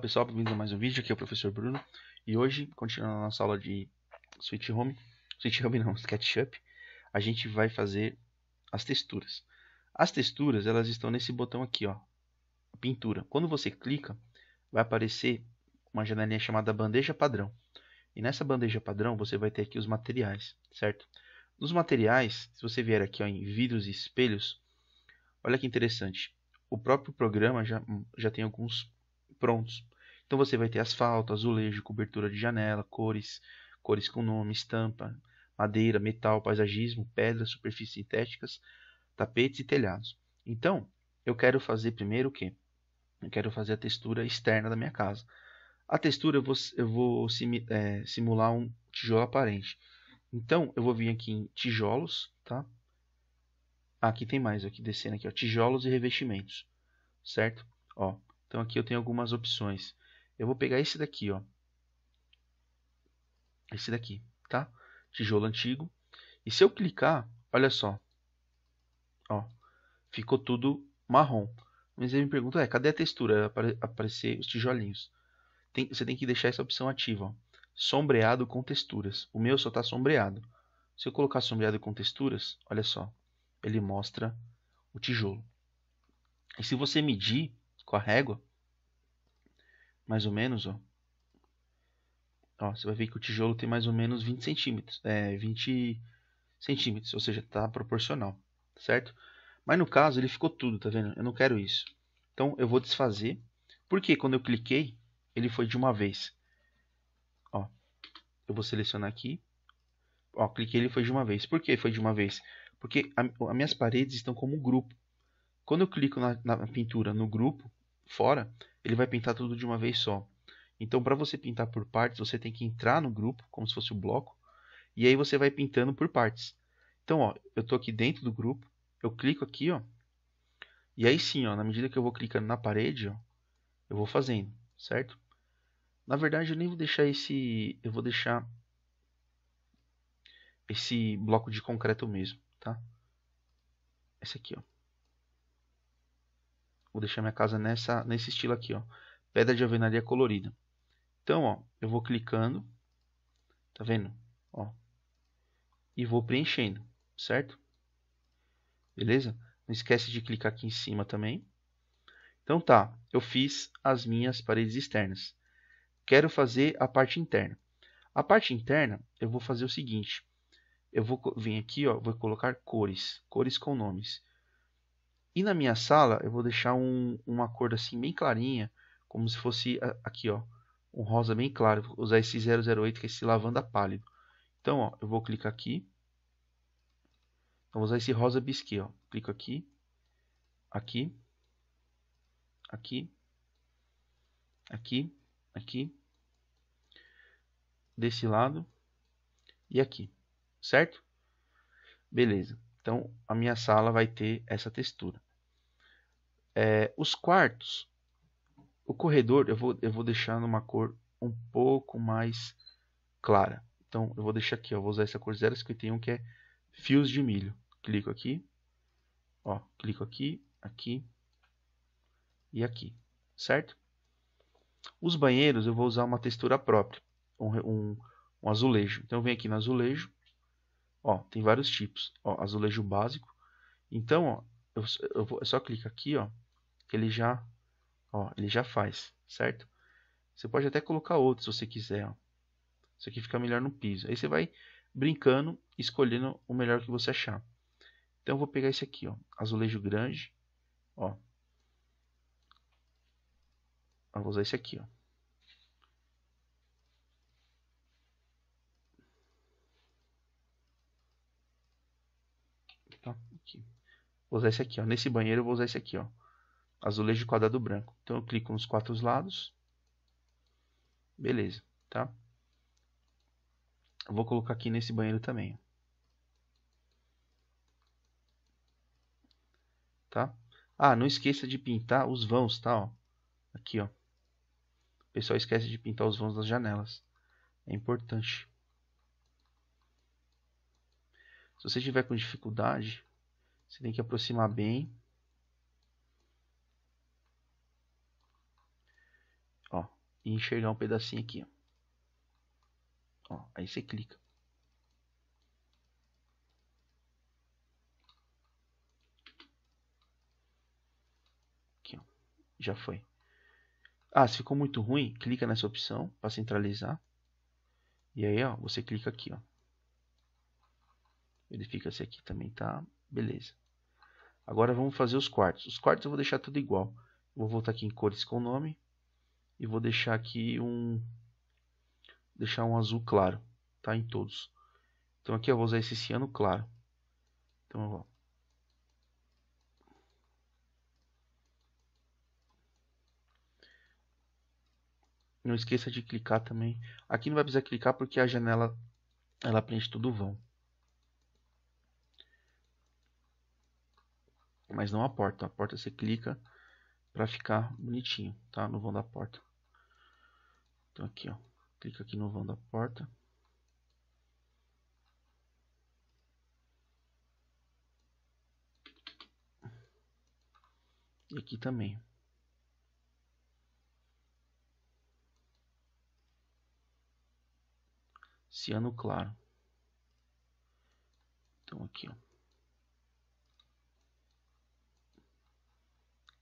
pessoal, bem-vindos a mais um vídeo, aqui é o professor Bruno E hoje, continuando a nossa aula de Sweet Home Sweet Home não, SketchUp A gente vai fazer as texturas As texturas, elas estão nesse botão aqui, ó Pintura Quando você clica, vai aparecer uma janelinha chamada bandeja padrão E nessa bandeja padrão, você vai ter aqui os materiais, certo? Nos materiais, se você vier aqui ó, em vidros e espelhos Olha que interessante o próprio programa já, já tem alguns prontos. Então você vai ter asfalto, azulejo, cobertura de janela, cores, cores com nome, estampa, madeira, metal, paisagismo, pedras, superfícies sintéticas, tapetes e telhados. Então, eu quero fazer primeiro o quê? Eu quero fazer a textura externa da minha casa. A textura eu vou, eu vou sim, é, simular um tijolo aparente. Então, eu vou vir aqui em tijolos, tá? aqui tem mais, aqui descendo aqui, ó, tijolos e revestimentos, certo? Ó, então aqui eu tenho algumas opções eu vou pegar esse daqui, ó. Esse daqui, tá? Tijolo antigo. E se eu clicar, olha só. Ó, ficou tudo marrom. Mas ele me pergunta, é, cadê a textura? Apare aparecer os tijolinhos. Tem, você tem que deixar essa opção ativa, ó. Sombreado com texturas. O meu só está sombreado. Se eu colocar sombreado com texturas, olha só. Ele mostra o tijolo. E se você medir com a régua, mais ou menos, ó. Ó, você vai ver que o tijolo tem mais ou menos 20 centímetros, é, 20 centímetros, ou seja, tá proporcional, certo? Mas no caso ele ficou tudo, tá vendo? Eu não quero isso. Então eu vou desfazer, porque quando eu cliquei, ele foi de uma vez. Ó, eu vou selecionar aqui, ó, cliquei ele foi de uma vez. Por que foi de uma vez? Porque as minhas paredes estão como grupo. Quando eu clico na, na pintura no grupo, fora, ele vai pintar tudo de uma vez só. Então, para você pintar por partes, você tem que entrar no grupo, como se fosse o bloco, e aí você vai pintando por partes. Então, ó, eu estou aqui dentro do grupo, eu clico aqui, ó, e aí sim, ó, na medida que eu vou clicando na parede, ó, eu vou fazendo, certo? Na verdade, eu nem vou deixar esse, eu vou deixar esse bloco de concreto mesmo, tá? Esse aqui, ó. Vou deixar minha casa nessa, nesse estilo aqui, ó. Pedra de alvenaria colorida. Então, ó, eu vou clicando. Tá vendo? Ó. E vou preenchendo, certo? Beleza? Não esquece de clicar aqui em cima também. Então tá, eu fiz as minhas paredes externas. Quero fazer a parte interna. A parte interna, eu vou fazer o seguinte. Eu vou vir aqui, ó, vou colocar cores, cores com nomes. E na minha sala eu vou deixar um, uma cor assim bem clarinha, como se fosse aqui, ó, um rosa bem claro. Vou usar esse 008 que é esse lavanda pálido. Então, ó, eu vou clicar aqui. Então, vou usar esse rosa bisque, ó. Clico aqui, aqui, aqui, aqui, aqui, desse lado e aqui, certo? Beleza. Então, a minha sala vai ter essa textura. É, os quartos, o corredor, eu vou, eu vou deixar numa cor um pouco mais clara. Então, eu vou deixar aqui, eu vou usar essa cor 051 que é fios de milho. Clico aqui, ó, clico aqui, aqui e aqui, certo? Os banheiros eu vou usar uma textura própria, um, um, um azulejo. Então, eu venho aqui no azulejo, Ó, tem vários tipos. Ó, azulejo básico. Então, ó, eu, eu, vou, só clicar aqui, ó, que ele já, ó, ele já faz, certo? Você pode até colocar outro se você quiser, ó. Isso aqui fica melhor no piso. Aí você vai brincando, escolhendo o melhor que você achar. Então eu vou pegar esse aqui, ó, azulejo grande, ó. Eu vou usar esse aqui, ó. aqui. Vou usar esse aqui, ó. Nesse banheiro eu vou usar esse aqui, ó. Azulejo quadrado branco. Então eu clico nos quatro lados. Beleza, tá? Eu vou colocar aqui nesse banheiro também. Tá? Ah, não esqueça de pintar os vãos, tá? Ó. Aqui, ó. O pessoal esquece de pintar os vãos das janelas. É importante. Se você tiver com dificuldade, você tem que aproximar bem. Ó, e enxergar um pedacinho aqui. Ó. aí você clica. Aqui, ó. Já foi. Ah, se ficou muito ruim, clica nessa opção para centralizar. E aí, ó, você clica aqui, ó. Verifica se aqui também tá. Beleza. Agora vamos fazer os quartos. Os quartos eu vou deixar tudo igual. Vou voltar aqui em cores com nome. E vou deixar aqui um... Deixar um azul claro. Tá? Em todos. Então aqui eu vou usar esse ciano claro. Então vou... Não esqueça de clicar também. Aqui não vai precisar clicar porque a janela ela preenche tudo, vão. mas não a porta. A porta você clica para ficar bonitinho, tá? No vão da porta. Então aqui, ó, clica aqui no vão da porta. E aqui também. Ciano claro. Então aqui, ó.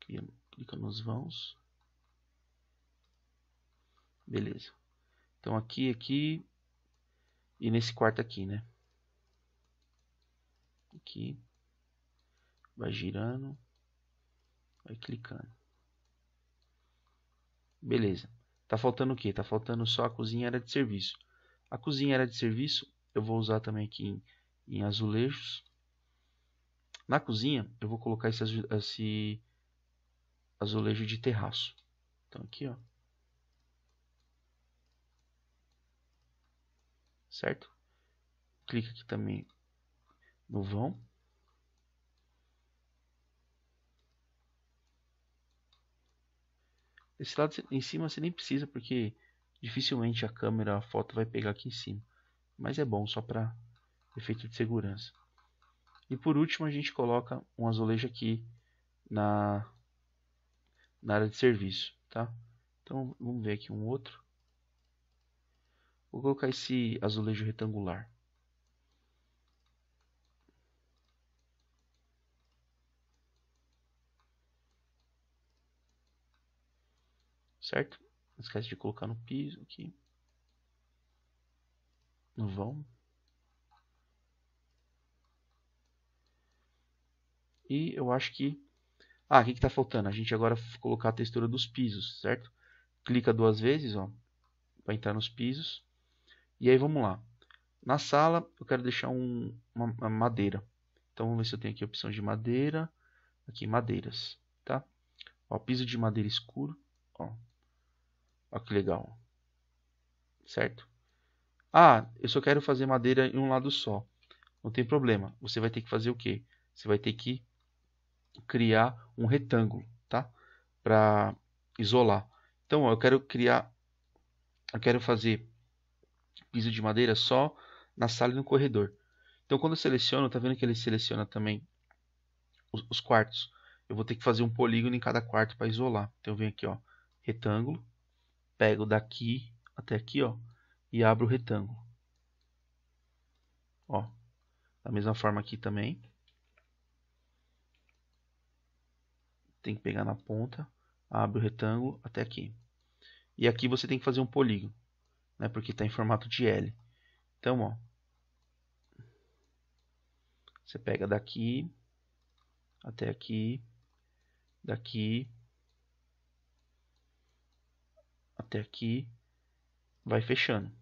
Cria, clica nos vãos. Beleza. Então aqui, aqui e nesse quarto aqui, né? Aqui. Vai girando. Vai clicando. Beleza. Tá faltando o que? Tá faltando só a cozinha era de serviço. A cozinha era de serviço eu vou usar também aqui em, em azulejos. Na cozinha eu vou colocar esse, esse azulejo de terraço. Então aqui, ó. Certo? Clica aqui também no vão. Desse lado em cima você nem precisa, porque dificilmente a câmera, a foto vai pegar aqui em cima. Mas é bom só para efeito de segurança. E por último a gente coloca um azulejo aqui na na área de serviço, tá? Então, vamos ver aqui um outro. Vou colocar esse azulejo retangular. Certo? Não esquece de colocar no piso aqui. No vão. E eu acho que ah, o que está faltando? A gente agora colocar a textura dos pisos, certo? Clica duas vezes, ó, para entrar nos pisos. E aí vamos lá. Na sala eu quero deixar um, uma, uma, madeira. Então vamos ver se eu tenho aqui a opção de madeira. Aqui madeiras, tá? Ó, piso de madeira escuro, ó. Ó que legal. Certo? Ah, eu só quero fazer madeira em um lado só. Não tem problema. Você vai ter que fazer o quê? Você vai ter que criar um retângulo, tá? Para isolar. Então, ó, eu quero criar, eu quero fazer piso de madeira só na sala e no corredor. Então, quando eu seleciono, tá vendo que ele seleciona também os, os quartos. Eu vou ter que fazer um polígono em cada quarto para isolar. Então, eu venho aqui, ó, retângulo, pego daqui até aqui, ó, e abro o retângulo. Ó, da mesma forma aqui também. tem que pegar na ponta, abre o retângulo até aqui. E aqui você tem que fazer um polígono, né, porque está em formato de L. Então, ó, você pega daqui até aqui, daqui até aqui, vai fechando.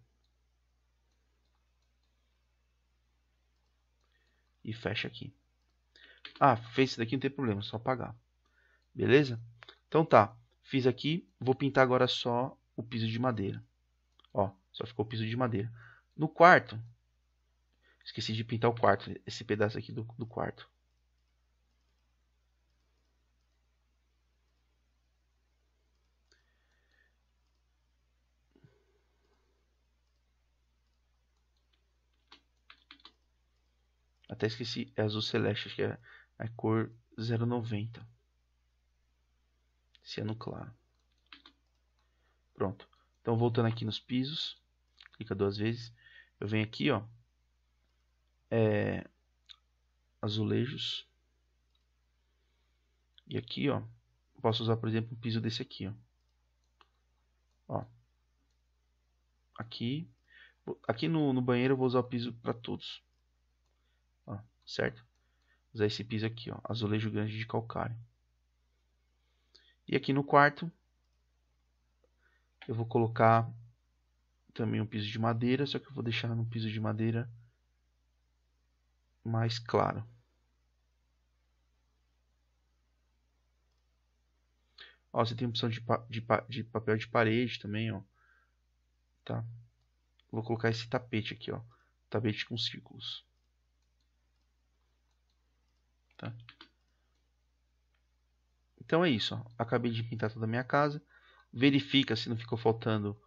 E fecha aqui. Ah, fez isso daqui, não tem problema, é só apagar. Beleza? Então tá, fiz aqui, vou pintar agora só o piso de madeira. Ó, só ficou o piso de madeira. No quarto, esqueci de pintar o quarto, esse pedaço aqui do, do quarto. Até esqueci, é azul celeste, acho que é a é cor 090 ciano claro. Pronto. Então, voltando aqui nos pisos, clica duas vezes. Eu venho aqui, ó, é, azulejos. E aqui, ó, posso usar, por exemplo, um piso desse aqui, ó. ó. Aqui, aqui no, no banheiro eu vou usar o piso para todos, ó, certo? Usar esse piso aqui, ó, azulejo grande de calcário. E aqui no quarto, eu vou colocar também um piso de madeira, só que eu vou deixar no piso de madeira mais claro. Ó, você tem opção de, pa de, pa de papel de parede também, ó. Tá? Vou colocar esse tapete aqui, ó. Tapete com círculos. Tá? Então é isso, ó. acabei de pintar toda a minha casa. Verifica se não ficou faltando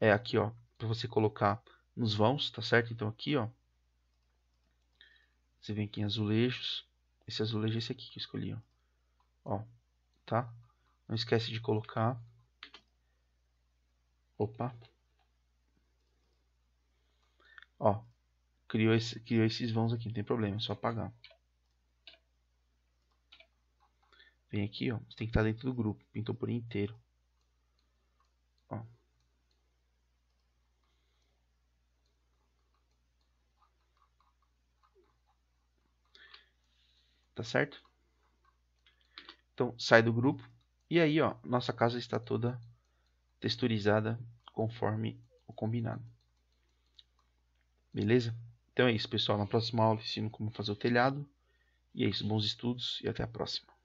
é aqui, ó, para você colocar nos vãos, tá certo? Então aqui, ó, você vem aqui em azulejos, esse azulejo é esse aqui que eu escolhi, ó. ó tá? Não esquece de colocar. Opa. Ó, criou, esse, criou esses vãos aqui, não tem problema, é só apagar. Vem aqui, ó. Você tem que estar dentro do grupo. Pintou por inteiro. Ó. Tá certo? Então, sai do grupo. E aí, ó, nossa casa está toda texturizada conforme o combinado. Beleza? Então é isso, pessoal. Na próxima aula ensino como fazer o telhado. E é isso, bons estudos e até a próxima.